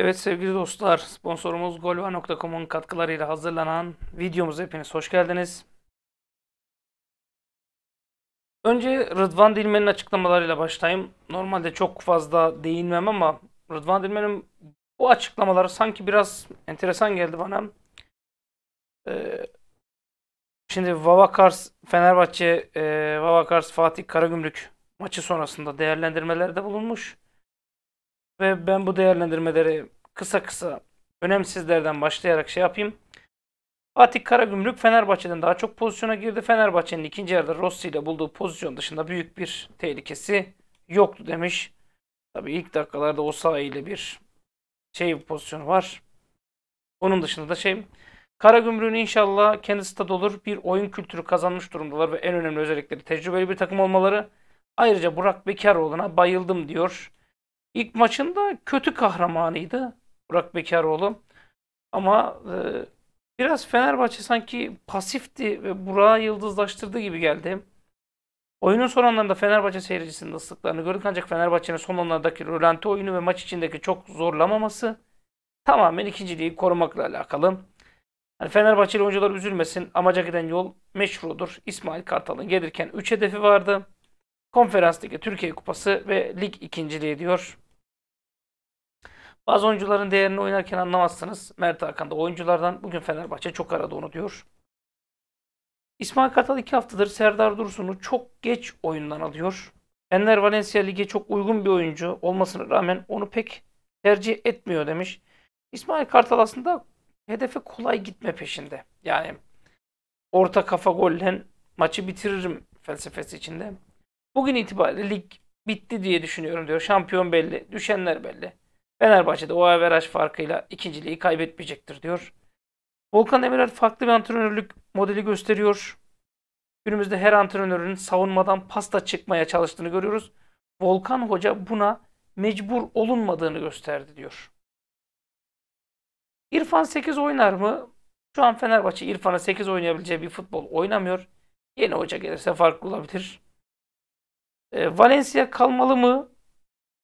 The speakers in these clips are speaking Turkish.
Evet sevgili dostlar, sponsorumuz golva.com'un katkılarıyla hazırlanan videomuza hepiniz hoş geldiniz. Önce Rıdvan Dilmen'in açıklamalarıyla başlayayım. Normalde çok fazla değinmem ama Rıdvan Dilmen'in bu açıklamaları sanki biraz enteresan geldi bana. Ee, şimdi Vavakars Fenerbahçe, e, Vavakars Fatih Karagümrük maçı sonrasında değerlendirmelerde bulunmuş. Ve ben bu değerlendirmeleri kısa kısa önemsizlerden başlayarak şey yapayım. Fatih Karagümrük Fenerbahçe'den daha çok pozisyona girdi. Fenerbahçe'nin ikinci yarıda Rossi ile bulduğu pozisyon dışında büyük bir tehlikesi yoktu demiş. Tabii ilk dakikalarda o saha ile bir şey pozisyonu var. Onun dışında da şey Karagümrük'ün inşallah kendi stad olur. Bir oyun kültürü kazanmış durumdalar ve en önemli özellikleri tecrübeli bir takım olmaları. Ayrıca Burak Bekaroğlu'na bayıldım diyor. İlk maçında kötü kahramanıydı Burak Bekaroğlu. Ama e, biraz Fenerbahçe sanki pasifti ve Burak'ı yıldızlaştırdığı gibi geldi. Oyunun son anlarında Fenerbahçe seyircisinin ıslıklarını gördük ancak Fenerbahçe'nin son anlardaki rölanti oyunu ve maç içindeki çok zorlamaması tamamen ikinciliği korumakla alakalı. Yani Fenerbahçeli oyuncular üzülmesin. Amaca giden yol meşrudur. İsmail Kartal'ın gelirken 3 hedefi vardı. Konferans Ligi, Türkiye Kupası ve Lig ikinciliği diyor. Bazı oyuncuların değerini oynarken anlamazsınız. Mert Hakan da oyunculardan bugün Fenerbahçe çok aradı onu diyor. İsmail Kartal 2 haftadır Serdar Dursun'u çok geç oyundan alıyor. Enner Valencia lige çok uygun bir oyuncu olmasına rağmen onu pek tercih etmiyor demiş. İsmail Kartal aslında hedefe kolay gitme peşinde. Yani orta kafa gollen maçı bitiririm felsefesi içinde. Bugün itibariyle lig bitti diye düşünüyorum diyor. Şampiyon belli, düşenler belli. Fenerbahçe'de o averaj farkıyla ikinciliği kaybetmeyecektir diyor. Volkan Emirer farklı bir antrenörlük modeli gösteriyor. Günümüzde her antrenörün savunmadan pasta çıkmaya çalıştığını görüyoruz. Volkan Hoca buna mecbur olunmadığını gösterdi diyor. İrfan 8 oynar mı? Şu an Fenerbahçe İrfan'a 8 oynayabileceği bir futbol oynamıyor. Yeni hoca gelirse farklı olabilir. E, Valencia kalmalı mı?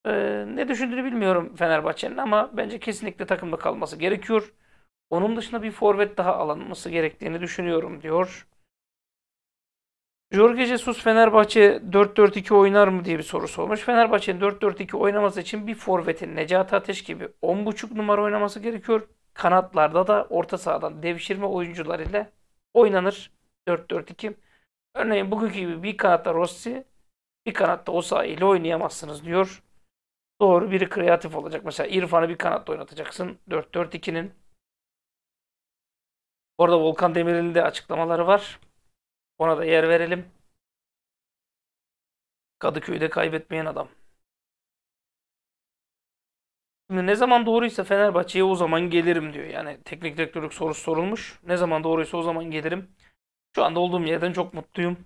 E, ne düşündüğünü bilmiyorum Fenerbahçe'nin ama bence kesinlikle takımda kalması gerekiyor. Onun dışında bir forvet daha alınması gerektiğini düşünüyorum diyor. Jorge Jesus Fenerbahçe 4-4-2 oynar mı diye bir soru sormuş. Fenerbahçe'nin 4-4-2 oynaması için bir forvetin Necati Ateş gibi 10.5 numara oynaması gerekiyor. Kanatlarda da orta sahadan devşirme oyuncular ile oynanır 4-4-2. Örneğin bugünkü gibi bir kanatta Rossi, bir kanatta o ile oynayamazsınız diyor. Doğru biri kreatif olacak. Mesela İrfan'ı bir kanatta oynatacaksın. 4-4-2'nin. Orada Volkan Demir'in de açıklamaları var. Ona da yer verelim. Kadıköy'de kaybetmeyen adam. Şimdi ne zaman doğruysa Fenerbahçe'ye o zaman gelirim diyor. Yani teknik direktörlük sorusu sorulmuş. Ne zaman doğruysa o zaman gelirim. Şu anda olduğum yerden çok mutluyum.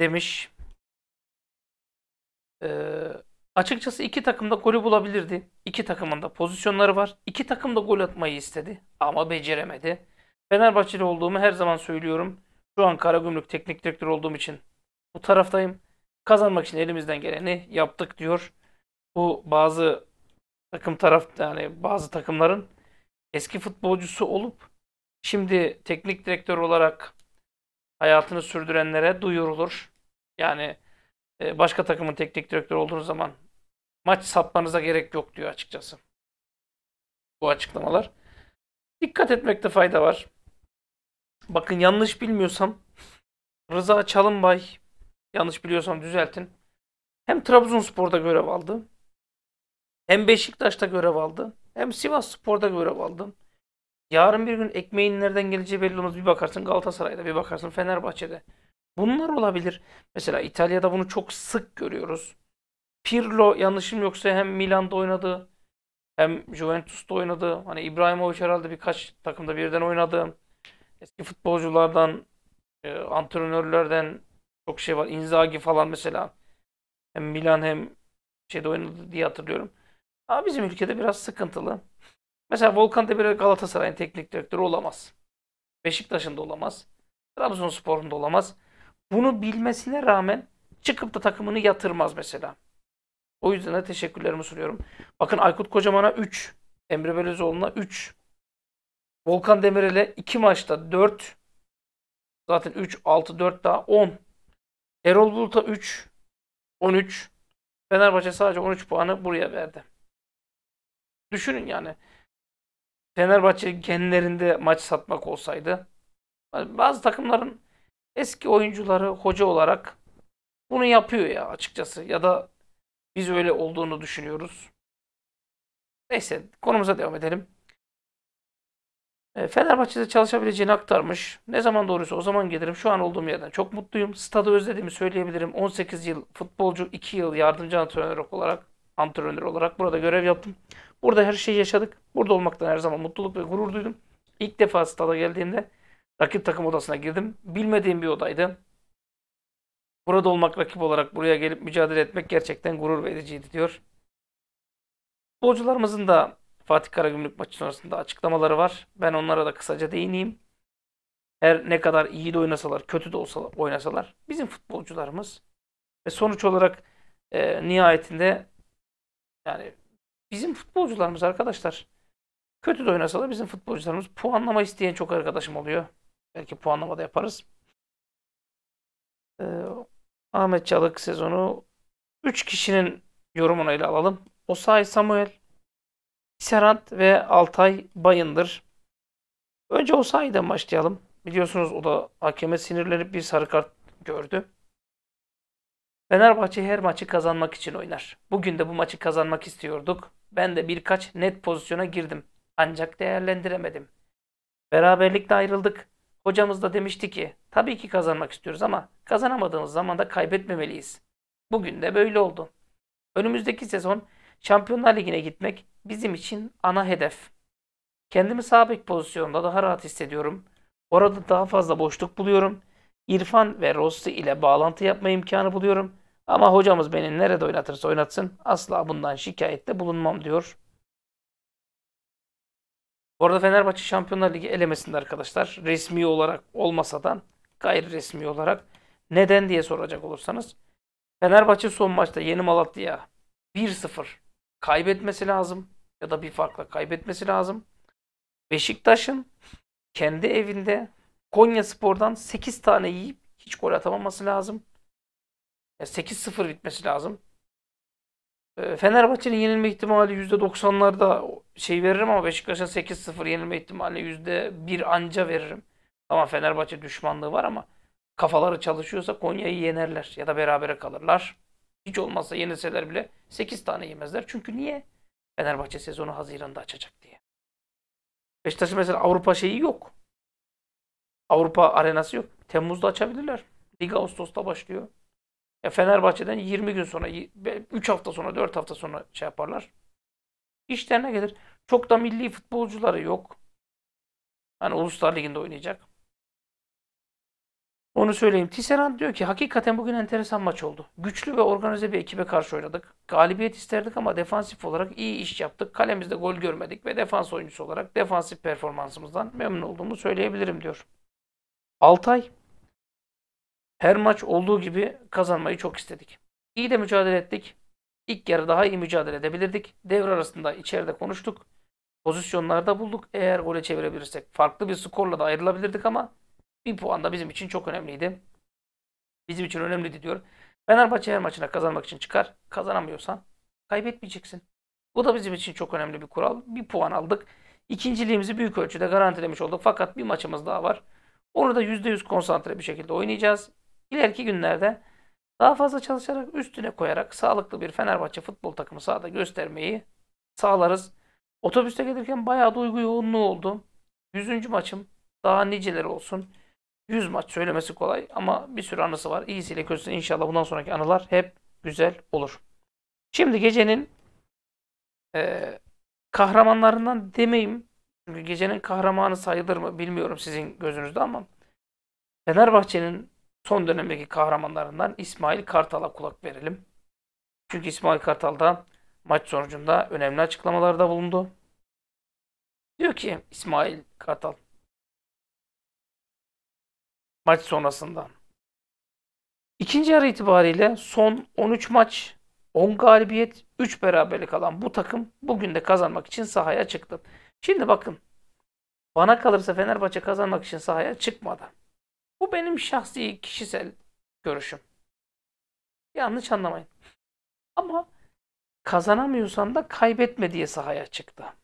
Demiş. Ee, açıkçası iki takım da golü bulabilirdi. İki takımın da pozisyonları var. İki takım da gol atmayı istedi ama beceremedi. Fenerbahçeli olduğumu her zaman söylüyorum. Şu an Karagümrük teknik direktör olduğum için bu taraftayım. Kazanmak için elimizden geleni yaptık diyor. Bu bazı takım taraf yani bazı takımların eski futbolcusu olup şimdi teknik direktör olarak hayatını sürdürenlere duyurulur. Yani e, başka takımın teknik direktörü olduğunuz zaman maç satmanıza gerek yok diyor açıkçası. Bu açıklamalar. Dikkat etmekte fayda var. Bakın yanlış bilmiyorsam Rıza Çalınbay yanlış biliyorsam düzeltin. Hem Trabzonspor'da görev aldı. Hem Beşiktaş'ta görev aldı. Hem Sivas Spor'da görev aldı. Yarın bir gün ekmeğin nereden geleceği belli olmaz. Bir bakarsın Galatasaray'da, bir bakarsın Fenerbahçe'de. Bunlar olabilir. Mesela İtalya'da bunu çok sık görüyoruz. Pirlo yanlışım yoksa hem Milan'da oynadı hem Juventus'ta oynadı. Hani İbrahimovic herhalde birkaç takımda birden oynadı. Eski futbolculardan, e, antrenörlerden çok şey var. Inzaghi falan mesela. Hem Milan hem şeyde oynadı diye hatırlıyorum. Ama bizim ülkede biraz sıkıntılı. Mesela Volkan Demirel Galatasaray'ın teknik direktörü olamaz. Beşiktaş'ın da olamaz. Trabzonspor'un da olamaz. Bunu bilmesine rağmen çıkıp da takımını yatırmaz mesela. O yüzden de teşekkürlerimi sunuyorum. Bakın Aykut Kocaman'a 3, Emre Belözoğlu'na 3, Volkan Demirel'e 2 maçta 4, zaten 3, 6, 4 daha 10. Erol Bulut'a 3, 13. Fenerbahçe sadece 13 puanı buraya verdi. Düşünün yani. Fenerbahçe genlerinde maç satmak olsaydı bazı takımların eski oyuncuları hoca olarak bunu yapıyor ya açıkçası. Ya da biz öyle olduğunu düşünüyoruz. Neyse konumuza devam edelim. E, Fenerbahçe'de çalışabileceğini aktarmış. Ne zaman doğruysa o zaman gelirim. Şu an olduğum yerden çok mutluyum. Stadı özlediğimi söyleyebilirim. 18 yıl futbolcu, 2 yıl yardımcı antrenör olarak antrenör olarak burada görev yaptım. Burada her şeyi yaşadık. Burada olmaktan her zaman mutluluk ve gurur duydum. İlk defa stada geldiğimde Rakip takım odasına girdim. Bilmediğim bir odaydı. Burada olmak rakip olarak buraya gelip mücadele etmek gerçekten gurur vericiydi diyor. Futbolcularımızın da Fatih Karagümrük maçı sonrasında açıklamaları var. Ben onlara da kısaca değineyim. Her ne kadar iyi de oynasalar, kötü de olsa oynasalar bizim futbolcularımız ve sonuç olarak e, nihayetinde yani bizim futbolcularımız arkadaşlar kötü de oynasalar bizim futbolcularımız puanlama isteyen çok arkadaşım oluyor. Belki puanlama da yaparız. Ee, Ahmet Çalık sezonu 3 kişinin yorumunu ile alalım. Osay Samuel, Serhat ve Altay Bayındır. Önce Osay'dan başlayalım. Biliyorsunuz o da hakeme sinirlenip bir sarı kart gördü. Fenerbahçe her maçı kazanmak için oynar. Bugün de bu maçı kazanmak istiyorduk. Ben de birkaç net pozisyona girdim. Ancak değerlendiremedim. Beraberlikle ayrıldık. Hocamız da demişti ki tabii ki kazanmak istiyoruz ama kazanamadığımız zaman da kaybetmemeliyiz. Bugün de böyle oldu. Önümüzdeki sezon Şampiyonlar Ligi'ne gitmek bizim için ana hedef. Kendimi sağ bek pozisyonunda daha rahat hissediyorum. Orada daha fazla boşluk buluyorum. İrfan ve Rossi ile bağlantı yapma imkanı buluyorum. Ama hocamız beni nerede oynatırsa oynatsın asla bundan şikayette bulunmam diyor bu arada Fenerbahçe Şampiyonlar Ligi elemesinde arkadaşlar resmi olarak olmasa da gayri resmi olarak neden diye soracak olursanız Fenerbahçe son maçta yeni Malatya 1-0 kaybetmesi lazım ya da bir farkla kaybetmesi lazım. Beşiktaş'ın kendi evinde Konya Spor'dan 8 tane yiyip hiç gol atamaması lazım. Yani 8-0 bitmesi lazım. Ee, Fenerbahçe'nin yenilme ihtimali %90'larda şey veririm ama Beşiktaş'a 8-0 yenilme ihtimali %1 anca veririm. Ama Fenerbahçe düşmanlığı var ama kafaları çalışıyorsa Konya'yı yenerler ya da berabere kalırlar. Hiç olmazsa yenilseler bile 8 tane yemezler. Çünkü niye? Fenerbahçe sezonu Haziran'da açacak diye. Beşiktaş'ın mesela Avrupa şeyi yok. Avrupa arenası yok. Temmuz'da açabilirler. Lig Ağustos'ta başlıyor. Ya Fenerbahçe'den 20 gün sonra, 3 hafta sonra, 4 hafta sonra şey yaparlar. İşlerine gelir. Çok da milli futbolcuları yok. Hani Uluslar Ligi'nde oynayacak. Onu söyleyeyim. Tisserand diyor ki hakikaten bugün enteresan maç oldu. Güçlü ve organize bir ekibe karşı oynadık. Galibiyet isterdik ama defansif olarak iyi iş yaptık. Kalemizde gol görmedik ve defans oyuncusu olarak defansif performansımızdan memnun olduğumu söyleyebilirim diyor. Altay her maç olduğu gibi kazanmayı çok istedik. İyi de mücadele ettik. İlk yarı daha iyi mücadele edebilirdik. Devre arasında içeride konuştuk. Pozisyonlarda bulduk. Eğer gole çevirebilirsek farklı bir skorla da ayrılabilirdik ama bir puan da bizim için çok önemliydi. Bizim için önemliydi diyor. Fenerbahçe her maçına kazanmak için çıkar. Kazanamıyorsan kaybetmeyeceksin. Bu da bizim için çok önemli bir kural. Bir puan aldık. İkinciliğimizi büyük ölçüde garantilemiş olduk. Fakat bir maçımız daha var. Onu da %100 konsantre bir şekilde oynayacağız. İleriki günlerde daha fazla çalışarak üstüne koyarak sağlıklı bir Fenerbahçe futbol takımı sahada göstermeyi sağlarız. Otobüste gelirken bayağı duygu yoğunluğu oldu. 100. maçım daha niceleri olsun. 100 maç söylemesi kolay ama bir sürü anısı var. İyisiyle kötüsü inşallah bundan sonraki anılar hep güzel olur. Şimdi gecenin e, kahramanlarından demeyim. Çünkü gecenin kahramanı sayılır mı bilmiyorum sizin gözünüzde ama Fenerbahçe'nin son dönemdeki kahramanlarından İsmail Kartal'a kulak verelim. Çünkü İsmail Kartal da maç sonucunda önemli açıklamalarda bulundu. Diyor ki İsmail Kartal maç sonrasında. İkinci yarı itibariyle son 13 maç 10 galibiyet 3 beraberlik alan bu takım bugün de kazanmak için sahaya çıktı. Şimdi bakın bana kalırsa Fenerbahçe kazanmak için sahaya çıkmadı. Bu benim şahsi kişisel görüşüm. Yanlış anlamayın. Ama kazanamıyorsam da kaybetme diye sahaya çıktı.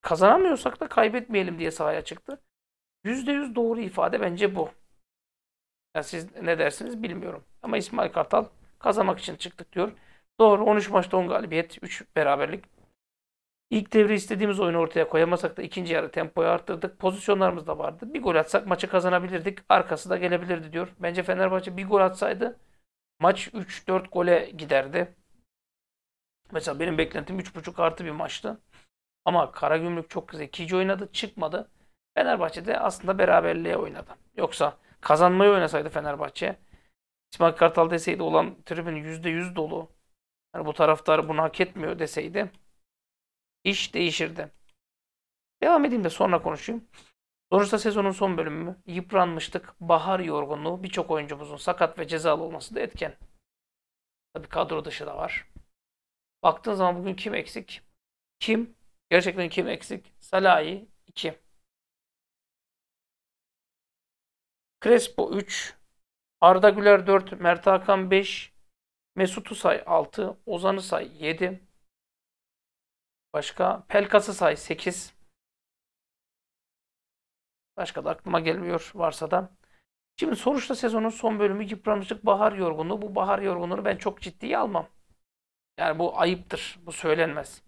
Kazanamıyorsak da kaybetmeyelim diye sahaya çıktı. %100 doğru ifade bence bu. Yani siz ne dersiniz bilmiyorum. Ama İsmail Kartal kazanmak için çıktık diyor. Doğru 13 maçta 10 galibiyet, 3 beraberlik, İlk devre istediğimiz oyunu ortaya koyamasak da ikinci yarı tempoyu arttırdık. Pozisyonlarımız da vardı. Bir gol atsak maçı kazanabilirdik. Arkası da gelebilirdi diyor. Bence Fenerbahçe bir gol atsaydı maç 3-4 gole giderdi. Mesela benim beklentim 3.5 artı bir maçtı. Ama Karagümrük çok zekice oynadı. Çıkmadı. Fenerbahçe de aslında beraberliğe oynadı. Yoksa kazanmayı oynasaydı Fenerbahçe İsmail Kartal deseydi olan tribün %100 dolu. Yani bu taraftar bunu hak etmiyor deseydi İş değişirdi. Devam edeyim de sonra konuşayım. Sonuçta sezonun son bölümü, yıpranmıştık, bahar yorgunluğu, birçok oyuncumuzun sakat ve cezalı olması da etken. Tabii kadro dışı da var. Baktığın zaman bugün kim eksik? Kim? Gerçekten kim eksik? Salahi 2. Crespo 3. Arda Güler 4. Mert Hakan 5. Mesut say 6. Ozan say 7. Başka Pelkas'ı say 8. Başka da aklıma gelmiyor varsa da. Şimdi sonuçta sezonun son bölümü yıpranmışlık bahar yorgunluğu. Bu bahar yorgunluğunu ben çok ciddiye almam. Yani bu ayıptır. Bu söylenmez.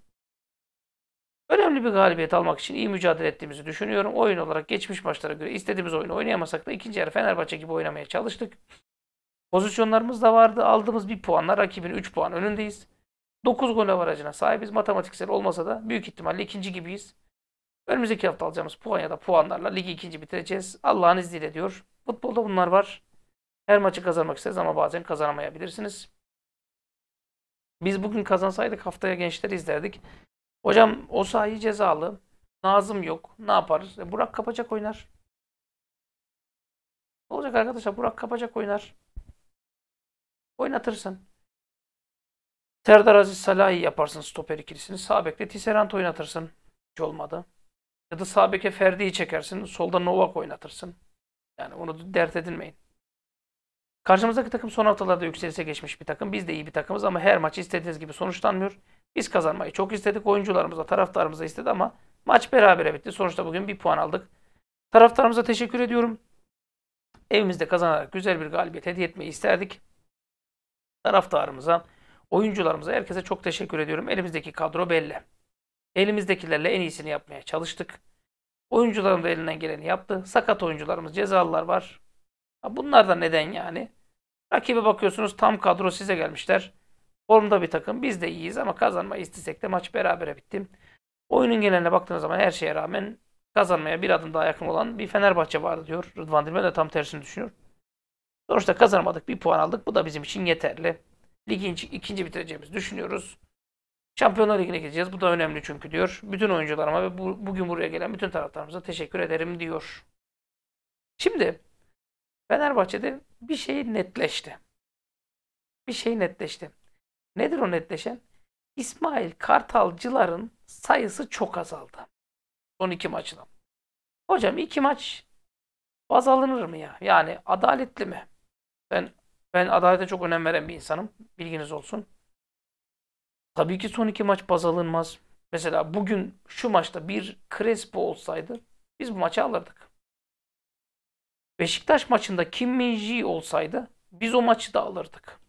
Önemli bir galibiyet almak için iyi mücadele ettiğimizi düşünüyorum. Oyun olarak geçmiş maçlara göre istediğimiz oyunu oynayamasak da ikinci yarı Fenerbahçe gibi oynamaya çalıştık. Pozisyonlarımız da vardı. Aldığımız bir puanla rakibin 3 puan önündeyiz. 9 gol avarajına sahibiz. Matematiksel olmasa da büyük ihtimalle ikinci gibiyiz. Önümüzdeki hafta alacağımız puan ya da puanlarla ligi ikinci bitireceğiz. Allah'ın izniyle diyor. Futbolda bunlar var. Her maçı kazanmak isteriz ama bazen kazanamayabilirsiniz. Biz bugün kazansaydık haftaya gençleri izlerdik. Hocam o sahi cezalı. Nazım yok. Ne yaparız E, Burak kapacak oynar. Ne olacak arkadaşlar? Burak kapacak oynar. Oynatırsın. Serdar Aziz Salahi yaparsın stoper ikilisini. Sağ bekle Tisserant oynatırsın. Hiç olmadı. Ya da sağ beke Ferdi'yi çekersin. Solda Novak oynatırsın. Yani onu dert edinmeyin. Karşımızdaki takım son haftalarda yükselişe geçmiş bir takım. Biz de iyi bir takımız ama her maç istediğiniz gibi sonuçlanmıyor. Biz kazanmayı çok istedik. Oyuncularımıza, taraftarımıza istedi ama maç berabere bitti. Sonuçta bugün bir puan aldık. Taraftarımıza teşekkür ediyorum. Evimizde kazanarak güzel bir galibiyet hediye etmeyi isterdik. Taraftarımıza Oyuncularımıza herkese çok teşekkür ediyorum. Elimizdeki kadro belli. Elimizdekilerle en iyisini yapmaya çalıştık. Oyuncularım da elinden geleni yaptı. Sakat oyuncularımız, cezalılar var. Bunlar da neden yani? Rakibe bakıyorsunuz tam kadro size gelmişler. Formda bir takım. Biz de iyiyiz ama kazanma istesek de maç berabere bitti. Oyunun geneline baktığınız zaman her şeye rağmen kazanmaya bir adım daha yakın olan bir Fenerbahçe vardı diyor. Rıdvan Dilmen de tam tersini düşünüyor. Sonuçta kazanmadık, bir puan aldık. Bu da bizim için yeterli. Ligin ikinci bitireceğimizi düşünüyoruz. Şampiyonlar Ligi'ne gideceğiz. Bu da önemli çünkü diyor. Bütün oyuncularıma ve bu, bugün buraya gelen bütün taraftarımıza teşekkür ederim diyor. Şimdi Fenerbahçe'de bir şey netleşti. Bir şey netleşti. Nedir o netleşen? İsmail Kartalcıların sayısı çok azaldı. Son iki maçta. Hocam iki maç baz alınır mı ya? Yani adaletli mi? Ben ben adalete çok önem veren bir insanım. Bilginiz olsun. Tabii ki son iki maç baz alınmaz. Mesela bugün şu maçta bir Crespo olsaydı biz bu maçı alırdık. Beşiktaş maçında Kim Minji olsaydı biz o maçı da alırdık.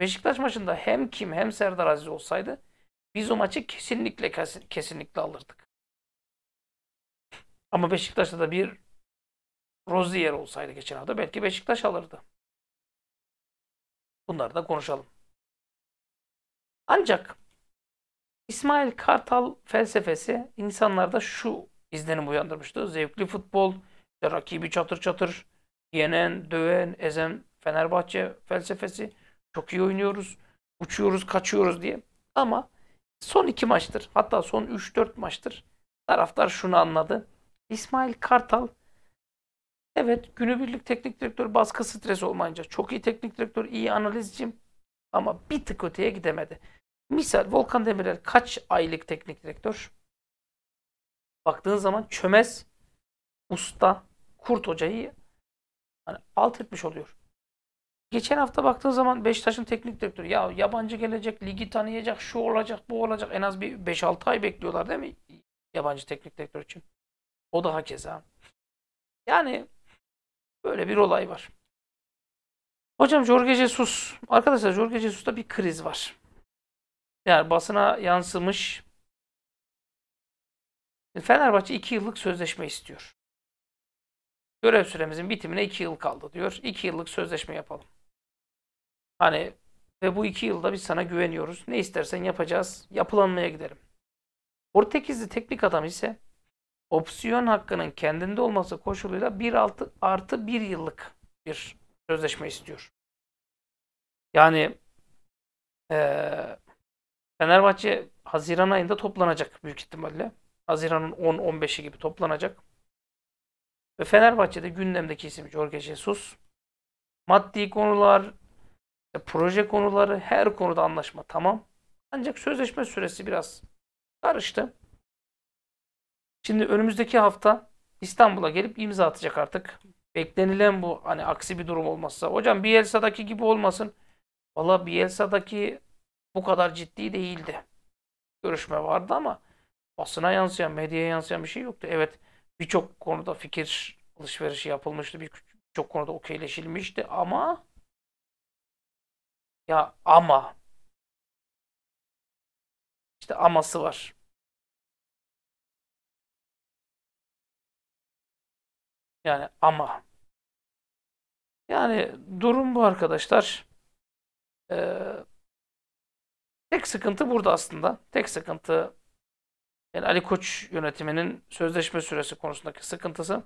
Beşiktaş maçında hem Kim hem Serdar Aziz olsaydı biz o maçı kesinlikle kesinlikle alırdık. Ama Beşiktaş'ta da bir Rozier olsaydı geçen hafta belki Beşiktaş alırdı. Bunları da konuşalım. Ancak İsmail Kartal felsefesi insanlarda şu izlenim uyandırmıştı. Zevkli futbol, rakibi çatır çatır yenen, döven, ezen Fenerbahçe felsefesi. Çok iyi oynuyoruz, uçuyoruz, kaçıyoruz diye. Ama son iki maçtır hatta son 3-4 maçtır taraftar şunu anladı. İsmail Kartal Evet günübirlik teknik direktör baskı stres olmayınca çok iyi teknik direktör, iyi analizcim ama bir tık öteye gidemedi. Misal Volkan Demirel kaç aylık teknik direktör? Baktığın zaman çömez, usta, kurt hocayı hani alt etmiş oluyor. Geçen hafta baktığın zaman Beşiktaş'ın teknik direktörü ya yabancı gelecek, ligi tanıyacak, şu olacak, bu olacak. En az bir 5-6 ay bekliyorlar değil mi? Yabancı teknik direktör için. O da hakeza. Yani Böyle bir olay var. Hocam Jorge Jesus, arkadaşlar Jorge Jesus'ta bir kriz var. Yani basına yansımış. Fenerbahçe 2 yıllık sözleşme istiyor. Görev süremizin bitimine 2 yıl kaldı diyor. 2 yıllık sözleşme yapalım. Hani ve bu 2 yılda biz sana güveniyoruz. Ne istersen yapacağız. Yapılanmaya gidelim. Portekizli teknik adam ise opsiyon hakkının kendinde olması koşuluyla 1 6 artı 1 yıllık bir sözleşme istiyor. Yani ee, Fenerbahçe Haziran ayında toplanacak büyük ihtimalle. Haziran'ın 10-15'i gibi toplanacak. Ve Fenerbahçe'de gündemdeki isim Jorge Jesus. Maddi konular, proje konuları her konuda anlaşma tamam. Ancak sözleşme süresi biraz karıştı. Şimdi önümüzdeki hafta İstanbul'a gelip imza atacak artık. Beklenilen bu hani aksi bir durum olmazsa. Hocam Bielsa'daki gibi olmasın. Valla Bielsa'daki bu kadar ciddi değildi. Görüşme vardı ama basına yansıyan, medyaya yansıyan bir şey yoktu. Evet birçok konuda fikir alışverişi yapılmıştı. Birçok konuda okeyleşilmişti ama ya ama işte aması var. Yani ama. Yani durum bu arkadaşlar. Ee, tek sıkıntı burada aslında. Tek sıkıntı yani Ali Koç yönetiminin sözleşme süresi konusundaki sıkıntısı.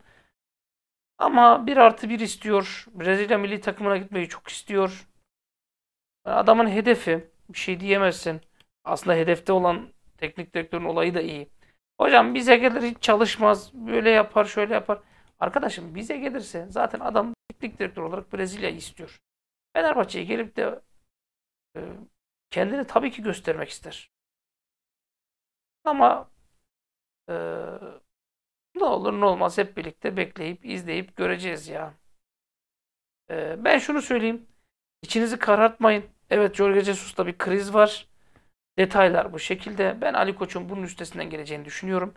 Ama bir artı bir istiyor. Brezilya milli takımına gitmeyi çok istiyor. Yani adamın hedefi. Bir şey diyemezsin. Aslında hedefte olan teknik direktörün olayı da iyi. Hocam bize gelir hiç çalışmaz. Böyle yapar şöyle yapar. Arkadaşım bize gelirse zaten adam teknik direktör olarak Brezilya'yı istiyor. Fenerbahçe'ye gelip de e, kendini tabii ki göstermek ister. Ama e, ne olur ne olmaz hep birlikte bekleyip izleyip göreceğiz ya. E, ben şunu söyleyeyim. İçinizi karartmayın. Evet Jorge Jesus'ta bir kriz var. Detaylar bu şekilde. Ben Ali Koç'un bunun üstesinden geleceğini düşünüyorum.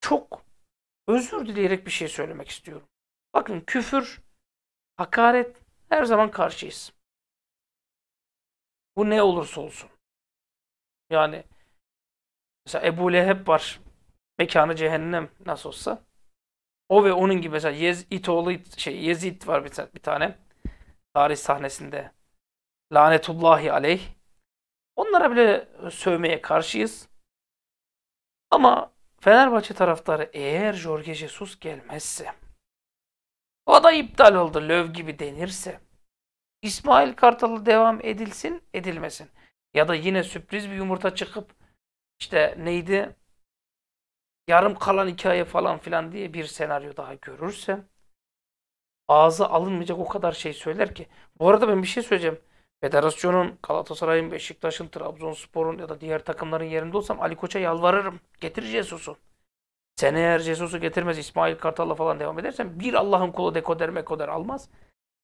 Çok özür dileyerek bir şey söylemek istiyorum. Bakın küfür, hakaret her zaman karşıyız. Bu ne olursa olsun. Yani mesela Ebu Leheb var. Mekanı cehennem nasıl olsa. O ve onun gibi mesela Yezid oğlu şey Yezid var bir, tane, bir tane tarih sahnesinde. Lanetullahi aleyh. Onlara bile sövmeye karşıyız. Ama Fenerbahçe taraftarı eğer Jorge Jesus gelmezse, o da iptal oldu löv gibi denirse, İsmail Kartal'ı devam edilsin edilmesin. Ya da yine sürpriz bir yumurta çıkıp işte neydi yarım kalan hikaye falan filan diye bir senaryo daha görürse ağzı alınmayacak o kadar şey söyler ki. Bu arada ben bir şey söyleyeceğim. Federasyonun, Galatasaray'ın, Beşiktaş'ın, Trabzonspor'un ya da diğer takımların yerinde olsam Ali Koç'a yalvarırım. Getir Jesus'u. Sen eğer Jesus'u getirmez İsmail Kartal'la falan devam edersen bir Allah'ın kulu dekoder mekoder almaz.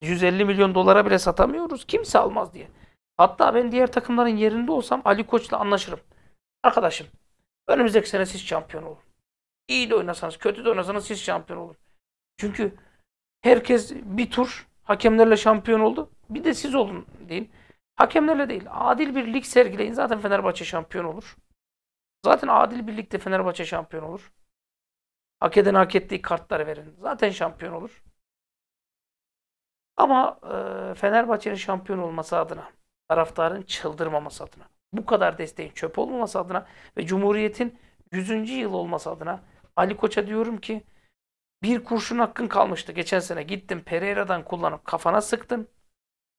150 milyon dolara bile satamıyoruz. Kimse almaz diye. Hatta ben diğer takımların yerinde olsam Ali Koç'la anlaşırım. Arkadaşım önümüzdeki sene siz şampiyon olun. İyi de oynasanız, kötü de oynasanız siz şampiyon olun. Çünkü herkes bir tur hakemlerle şampiyon oldu. Bir de siz olun deyin. Hakemlerle değil. Adil bir lig sergileyin. Zaten Fenerbahçe şampiyon olur. Zaten adil bir ligde Fenerbahçe şampiyon olur. Hak eden hak ettiği kartları verin. Zaten şampiyon olur. Ama e, Fenerbahçe'nin şampiyon olması adına, taraftarın çıldırmaması adına, bu kadar desteğin çöp olmaması adına ve Cumhuriyet'in 100. yıl olması adına Ali Koç'a diyorum ki bir kurşun hakkın kalmıştı geçen sene. gittim Pereira'dan kullanıp kafana sıktın.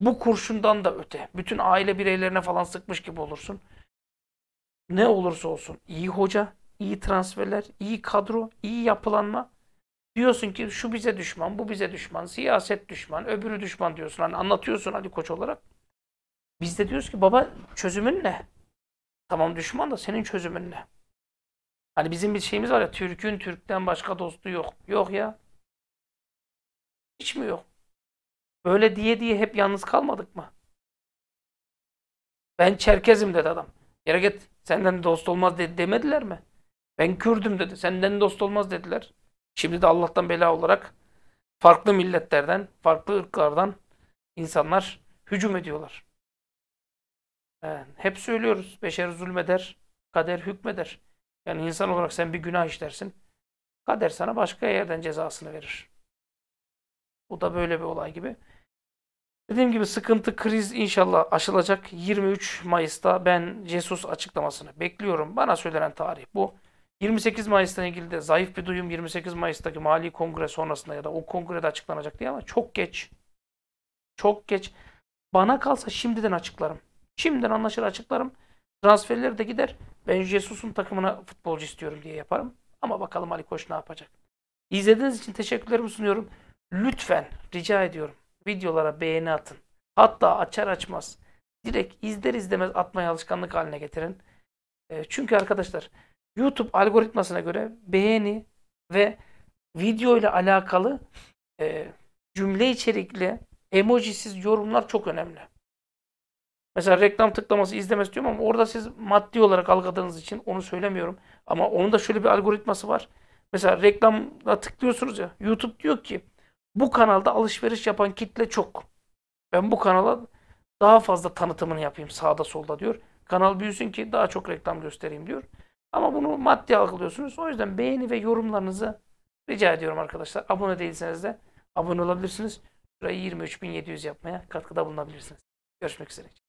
Bu kurşundan da öte. Bütün aile bireylerine falan sıkmış gibi olursun. Ne olursa olsun iyi hoca, iyi transferler, iyi kadro, iyi yapılanma. Diyorsun ki şu bize düşman, bu bize düşman, siyaset düşman, öbürü düşman diyorsun. Hani anlatıyorsun hadi Koç olarak. Biz de diyoruz ki baba çözümün ne? Tamam düşman da senin çözümün ne? Hani bizim bir şeyimiz var ya Türk'ün Türk'ten başka dostu yok. Yok ya. Hiç mi yok? Böyle diye diye hep yalnız kalmadık mı? Ben Çerkezim dedi adam. Yere senden dost olmaz dedi, demediler mi? Ben Kürdüm dedi. Senden dost olmaz dediler. Şimdi de Allah'tan bela olarak farklı milletlerden, farklı ırklardan insanlar hücum ediyorlar. hep söylüyoruz. Beşer zulmeder, kader hükmeder. Yani insan olarak sen bir günah işlersin. Kader sana başka yerden cezasını verir. Bu da böyle bir olay gibi. Dediğim gibi sıkıntı, kriz inşallah aşılacak. 23 Mayıs'ta ben Jesus açıklamasını bekliyorum. Bana söylenen tarih bu. 28 Mayıs'tan ilgili de zayıf bir duyum 28 Mayıs'taki mali kongre sonrasında ya da o kongrede açıklanacak diye ama çok geç. Çok geç. Bana kalsa şimdiden açıklarım. Şimdiden anlaşır açıklarım. Transferleri de gider. Ben Jesus'un takımına futbolcu istiyorum diye yaparım. Ama bakalım Ali Koç ne yapacak. İzlediğiniz için teşekkürlerimi sunuyorum lütfen rica ediyorum videolara beğeni atın. Hatta açar açmaz direkt izler izlemez atmaya alışkanlık haline getirin. E, çünkü arkadaşlar YouTube algoritmasına göre beğeni ve video ile alakalı e, cümle içerikli emojisiz yorumlar çok önemli. Mesela reklam tıklaması izlemez diyorum ama orada siz maddi olarak algıladığınız için onu söylemiyorum. Ama onun da şöyle bir algoritması var. Mesela reklamla tıklıyorsunuz ya YouTube diyor ki bu kanalda alışveriş yapan kitle çok. Ben bu kanala daha fazla tanıtımını yapayım sağda solda diyor. Kanal büyüsün ki daha çok reklam göstereyim diyor. Ama bunu maddi algılıyorsunuz. O yüzden beğeni ve yorumlarınızı rica ediyorum arkadaşlar. Abone değilseniz de abone olabilirsiniz. Şurayı 23.700 yapmaya katkıda bulunabilirsiniz. Görüşmek üzere.